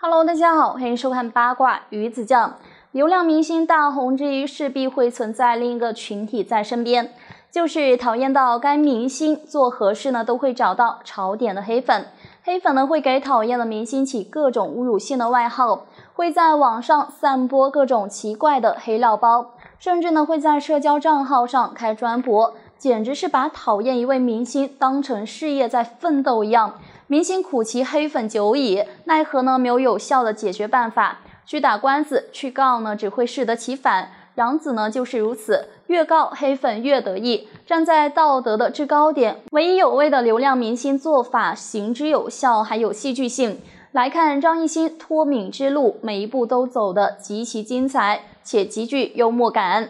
Hello，大家好，欢迎收看八卦鱼子酱。流量明星大红之余，势必会存在另一个群体在身边，就是讨厌到该明星做何事呢都会找到槽点的黑粉。黑粉呢会给讨厌的明星起各种侮辱性的外号，会在网上散播各种奇怪的黑料包，甚至呢会在社交账号上开专博，简直是把讨厌一位明星当成事业在奋斗一样。明星苦其黑粉久矣，奈何呢没有有效的解决办法？去打官司去告呢，只会适得其反。杨子呢就是如此，越告黑粉越得意，站在道德的制高点。唯一有味的流量明星做法，行之有效，还有戏剧性。来看张艺兴脱敏之路，每一步都走得极其精彩，且极具幽默感。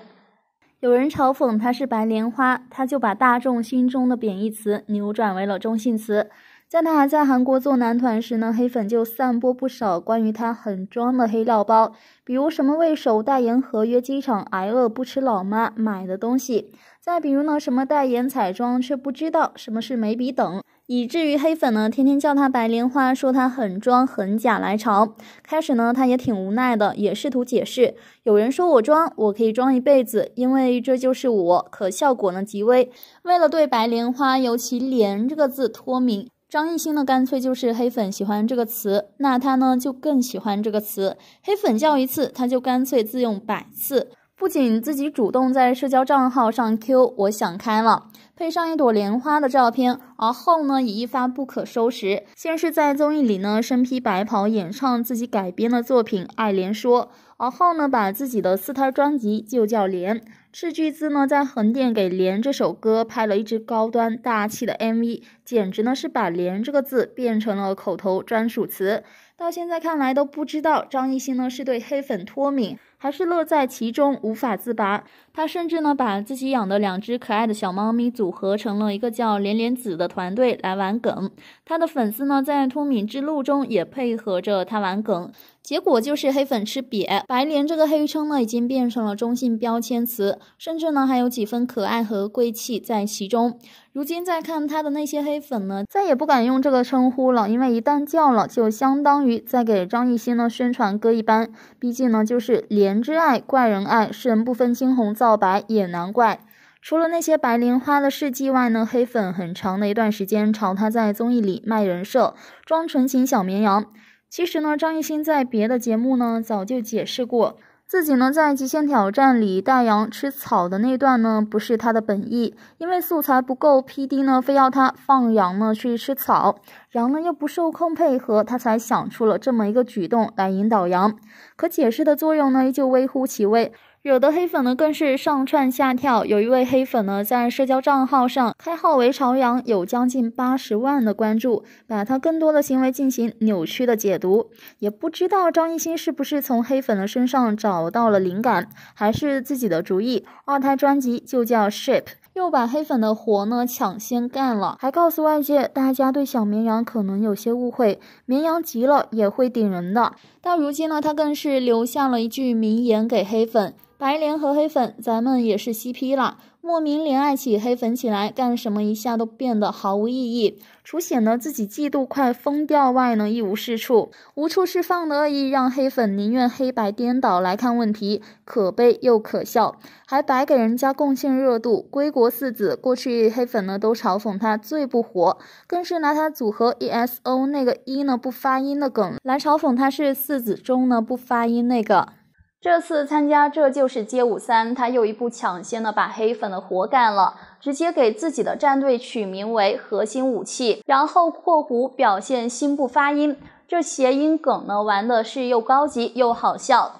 有人嘲讽他是白莲花，他就把大众心中的贬义词扭转为了中性词。在他还在韩国做男团时呢，黑粉就散播不少关于他很装的黑料包，比如什么为首代言合约机场挨饿不吃老妈买的东西，再比如呢什么代言彩妆却不知道什么是眉笔等，以至于黑粉呢天天叫他白莲花，说他很装很假来潮。开始呢他也挺无奈的，也试图解释，有人说我装，我可以装一辈子，因为这就是我。可效果呢极微。为了对白莲花尤其莲这个字脱敏。张艺兴呢，干脆就是黑粉喜欢这个词，那他呢就更喜欢这个词。黑粉叫一次，他就干脆自用百次。不仅自己主动在社交账号上 “q”，我想开了，配上一朵莲花的照片，而后呢也一发不可收拾。先是在综艺里呢，身披白袍演唱自己改编的作品《爱莲说》。而后呢，把自己的四摊专辑就叫《莲》，斥巨资呢在横店给《莲》这首歌拍了一支高端大气的 MV，简直呢是把“莲”这个字变成了口头专属词。到现在看来都不知道张艺兴呢是对黑粉脱敏，还是乐在其中无法自拔。他甚至呢把自己养的两只可爱的小猫咪组合成了一个叫“莲莲子”的团队来玩梗。他的粉丝呢在脱敏之路中也配合着他玩梗，结果就是黑粉吃瘪。白莲这个黑称呢，已经变成了中性标签词，甚至呢还有几分可爱和贵气在其中。如今再看他的那些黑粉呢，再也不敢用这个称呼了，因为一旦叫了，就相当于在给张艺兴呢宣传歌一般。毕竟呢，就是莲之爱，怪人爱，世人不分青红皂白，也难怪。除了那些白莲花的事迹外呢，黑粉很长的一段时间朝他在综艺里卖人设，装纯情小绵羊。其实呢，张艺兴在别的节目呢早就解释过，自己呢在《极限挑战》里带羊吃草的那段呢不是他的本意，因为素材不够，P.D 呢非要他放羊呢去吃草，羊呢又不受控配合，他才想出了这么一个举动来引导羊。可解释的作用呢就微乎其微。惹得黑粉呢，更是上窜下跳。有一位黑粉呢，在社交账号上开号为“朝阳”，有将近八十万的关注，把他更多的行为进行扭曲的解读。也不知道张艺兴是不是从黑粉的身上找到了灵感，还是自己的主意。二胎专辑就叫《s h i p 又把黑粉的活呢抢先干了，还告诉外界大家对小绵羊可能有些误会，绵羊急了也会顶人的。到如今呢，他更是留下了一句名言给黑粉：白莲和黑粉，咱们也是 CP 了。莫名怜爱起，黑粉起来干什么？一下都变得毫无意义，除显得自己嫉妒快疯掉外呢，一无是处，无处释放的恶意让黑粉宁愿黑白颠倒来看问题，可悲又可笑，还白给人家贡献热度。归国四子过去黑粉呢都嘲讽他最不活，更是拿他组合 E S O 那个一呢不发音的梗来嘲讽他是四子中呢不发音那个。这次参加《这就是街舞三》，他又一步抢先的把黑粉的活干了，直接给自己的战队取名为“核心武器”，然后括弧表现心不发音，这谐音梗呢，玩的是又高级又好笑。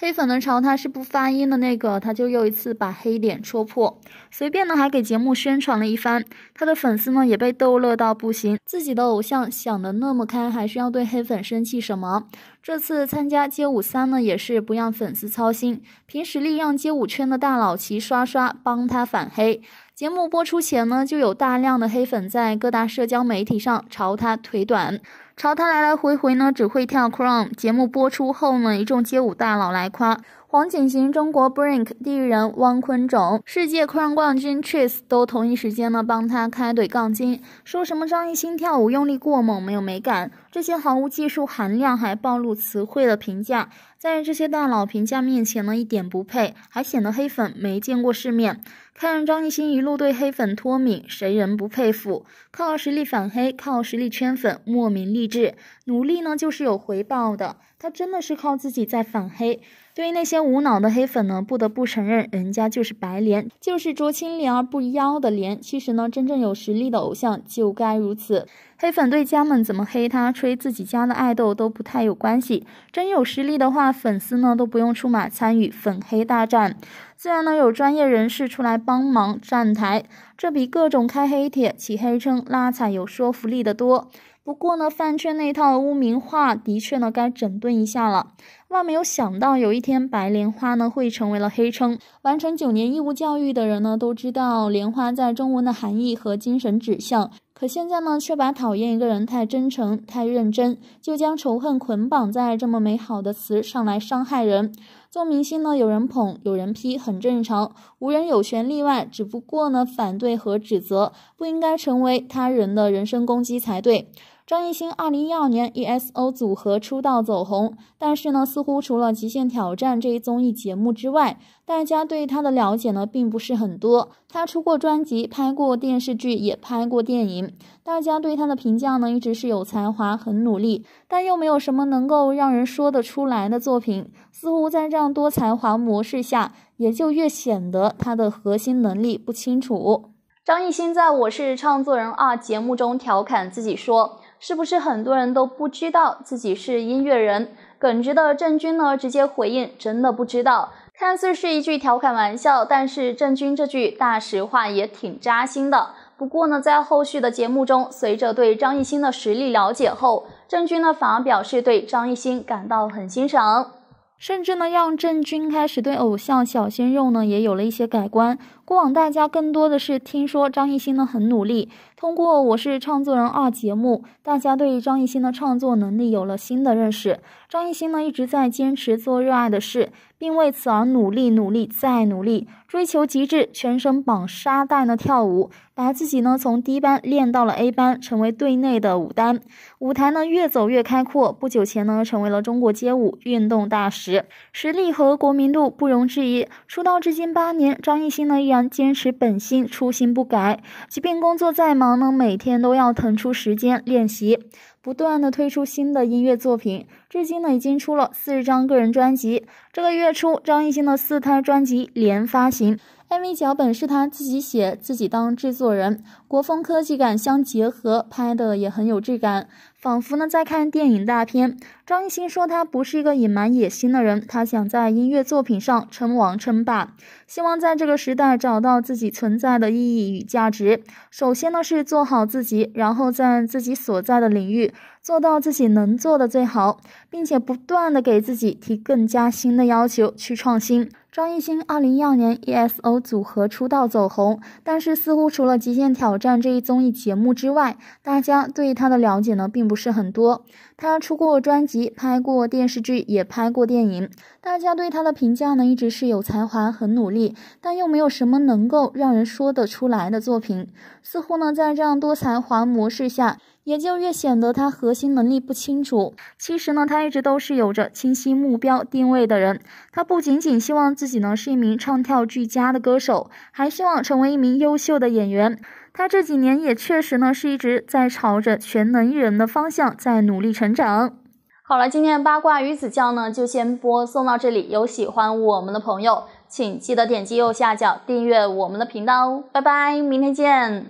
黑粉呢朝他是不发音的那个，他就又一次把黑脸戳破，随便呢还给节目宣传了一番，他的粉丝呢也被逗乐到不行，自己的偶像想的那么开，还需要对黑粉生气什么？这次参加街舞三呢也是不让粉丝操心，凭实力让街舞圈的大佬齐刷刷帮他反黑。节目播出前呢就有大量的黑粉在各大社交媒体上朝他腿短。朝他来来回回呢，只会跳 crown。节目播出后呢，一众街舞大佬来夸黄景行、中国 b r i n k 第一人汪坤种、世界 crown 冠军 chris 都同一时间呢帮他开怼杠精，说什么张艺兴跳舞用力过猛，没有美感，这些毫无技术含量还暴露词汇的评价。在这些大佬评价面前呢，一点不配，还显得黑粉没见过世面。看张艺兴一路对黑粉脱敏，谁人不佩服？靠实力反黑，靠实力圈粉，莫名励志。努力呢，就是有回报的。他真的是靠自己在反黑。对于那些无脑的黑粉呢，不得不承认，人家就是白莲，就是濯清涟而不妖的莲。其实呢，真正有实力的偶像就该如此。黑粉对家们怎么黑，他吹自己家的爱豆都不太有关系。真有实力的话，粉丝呢都不用出马参与粉黑大战，自然呢有专业人士出来帮忙站台，这比各种开黑帖、起黑称、拉踩有说服力的多。不过呢，饭圈那套污名化的确呢该整顿一下了。万没有想到有一天“白莲花”呢会成为了黑称。完成九年义务教育的人呢都知道莲花在中文的含义和精神指向，可现在呢却把讨厌一个人太真诚、太认真，就将仇恨捆绑在这么美好的词上来伤害人。做明星呢，有人捧有人批很正常，无人有权例外。只不过呢，反对和指责不应该成为他人的人身攻击才对。张艺兴二零一二年 E S O 组合出道走红，但是呢，似乎除了《极限挑战》这一综艺节目之外，大家对他的了解呢并不是很多。他出过专辑，拍过电视剧，也拍过电影。大家对他的评价呢，一直是有才华、很努力，但又没有什么能够让人说得出来的作品。似乎在这样多才华模式下，也就越显得他的核心能力不清楚。张艺兴在《我是唱作人二》节目中调侃自己说。是不是很多人都不知道自己是音乐人？耿直的郑钧呢，直接回应：“真的不知道。”看似是一句调侃玩笑，但是郑钧这句大实话也挺扎心的。不过呢，在后续的节目中，随着对张艺兴的实力了解后，郑钧呢反而表示对张艺兴感到很欣赏，甚至呢让郑钧开始对偶像小鲜肉呢也有了一些改观。过往大家更多的是听说张艺兴呢很努力，通过《我是唱作人二》节目，大家对张艺兴的创作能力有了新的认识。张艺兴呢一直在坚持做热爱的事，并为此而努力、努力再努力，追求极致。全身绑沙袋呢跳舞，把自己呢从低班练到了 A 班，成为队内的舞担。舞台呢越走越开阔。不久前呢成为了中国街舞运动大使，实力和国民度不容置疑。出道至今八年，张艺兴呢依然。坚持本心，初心不改。即便工作再忙呢，每天都要腾出时间练习，不断的推出新的音乐作品。至今呢，已经出了四十张个人专辑。这个月初，张艺兴的四胎专辑连发行。艾 v 脚本是他自己写，自己当制作人，国风科技感相结合，拍的也很有质感，仿佛呢在看电影大片。张艺兴说他不是一个隐瞒野心的人，他想在音乐作品上称王称霸，希望在这个时代找到自己存在的意义与价值。首先呢是做好自己，然后在自己所在的领域做到自己能做的最好，并且不断的给自己提更加新的要求去创新。张艺兴，二零一二年 E S O 组合出道走红，但是似乎除了《极限挑战》这一综艺节目之外，大家对他的了解呢并不是很多。他出过专辑，拍过电视剧，也拍过电影。大家对他的评价呢一直是有才华、很努力，但又没有什么能够让人说得出来的作品。似乎呢在这样多才华模式下。也就越显得他核心能力不清楚。其实呢，他一直都是有着清晰目标定位的人。他不仅仅希望自己呢是一名唱跳俱佳的歌手，还希望成为一名优秀的演员。他这几年也确实呢是一直在朝着全能艺人的方向在努力成长。好了，今天的八卦鱼子酱呢就先播送到这里。有喜欢我们的朋友，请记得点击右下角订阅我们的频道哦。拜拜，明天见。